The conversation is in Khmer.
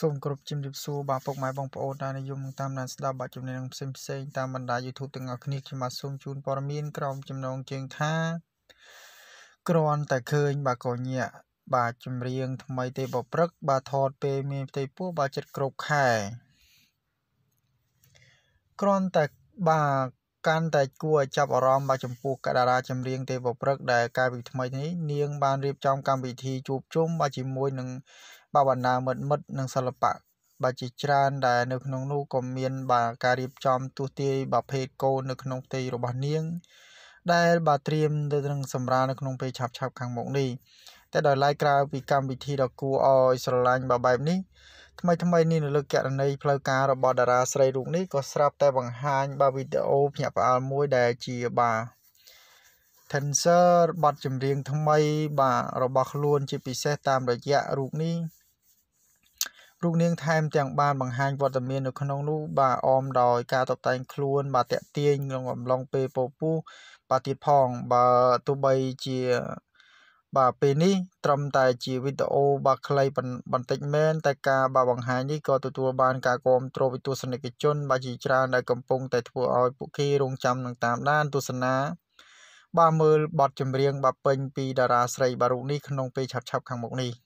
សូមគោរពជំរាបសួរបាទពុកម៉ែបងប្អូនដែលនិយមតាមដានស្ដាប់បាទចំណេះផ្សេងផ្សេង តាមបណ្ដា YouTube ទាំងអស់គ្នាខ្ញុំបាទសូមជូនព័ត៌មាន ក្រមចំណងជើងថាគ្រាន់តែឃើញបាទកញាក់បាទចម្រៀងថ្មីទេបព្រឹក បាទថតពេលមានផ្ទៃពោះបាទចិត្តគ្រប់ខែគ្រាន់តែបាទកាន់តែគួរឲ្យចាប់អារម្មណ៍បាទចំពោះកតារាចម្រៀងទេវព្រឹកដែលកាលពីថ្មីនេះនាង បានរៀបចំកម្មវិធីជួបជុំបាទជាមួយនឹងបបណ្ដាមិត្តមិត្តនិងសិល្បៈបាទជាច្រើនដែលនៅក្នុង នោះក៏មាន បាទការរៀបចំទស្សទាយបាទភេទកូននៅក្នុងផ្ទៃរបស់នាង ដែល បាទត្រៀមទៅនឹងសម្រាលនៅក្នុងពេលឆាប់ឆាប់ខាងមុខនេះតែដោយឡែកក្រៅពីកម្មវិធីដ៏គួរឲ្យស្រឡាញ់បាទបែបនេះថ្មីថ្មីនេះនៅលើករណីផ្លូវការរបស់តារាស្រីរូបនេះក៏ស្រាប់តែបង្ហាញ បាទវីដេអូភ្ញាក់ផ្អើលមួយដែលជាបាទ Tensor បទចម្រៀងថ្មីបាទរបស់ខ្លួនជាពិសេសតាមរយៈរូបនេះរូបនាងថែមទាំងបានបង្ហាញវត្តមាននៅក្នុងនោះបាទអមដោយការតុបតែងខ្លួន បាទតាក់ទាញក្នុងអំឡុងពេលពពុះបាទទៀតផងបើទោះបីជាបាទពេលនេះ ត្រឹមតែជាវីដេអូបាទខ្លីបន្តិចមែនតែការបាទបង្ហាញនេះក៏ទទួលបានការគាំទ្រពីទស្សនិកជន បាទជាច្រើនដែលកំពុងតែធ្វើឲ្យពួកគេរងចាំនឹងតាមដានទស្សនា បាទមើលបទចម្រៀងបាទពេញពីតារាស្រីបាទរូបនេះក្នុងពេលឆាប់ៗខាងមុខនេះ។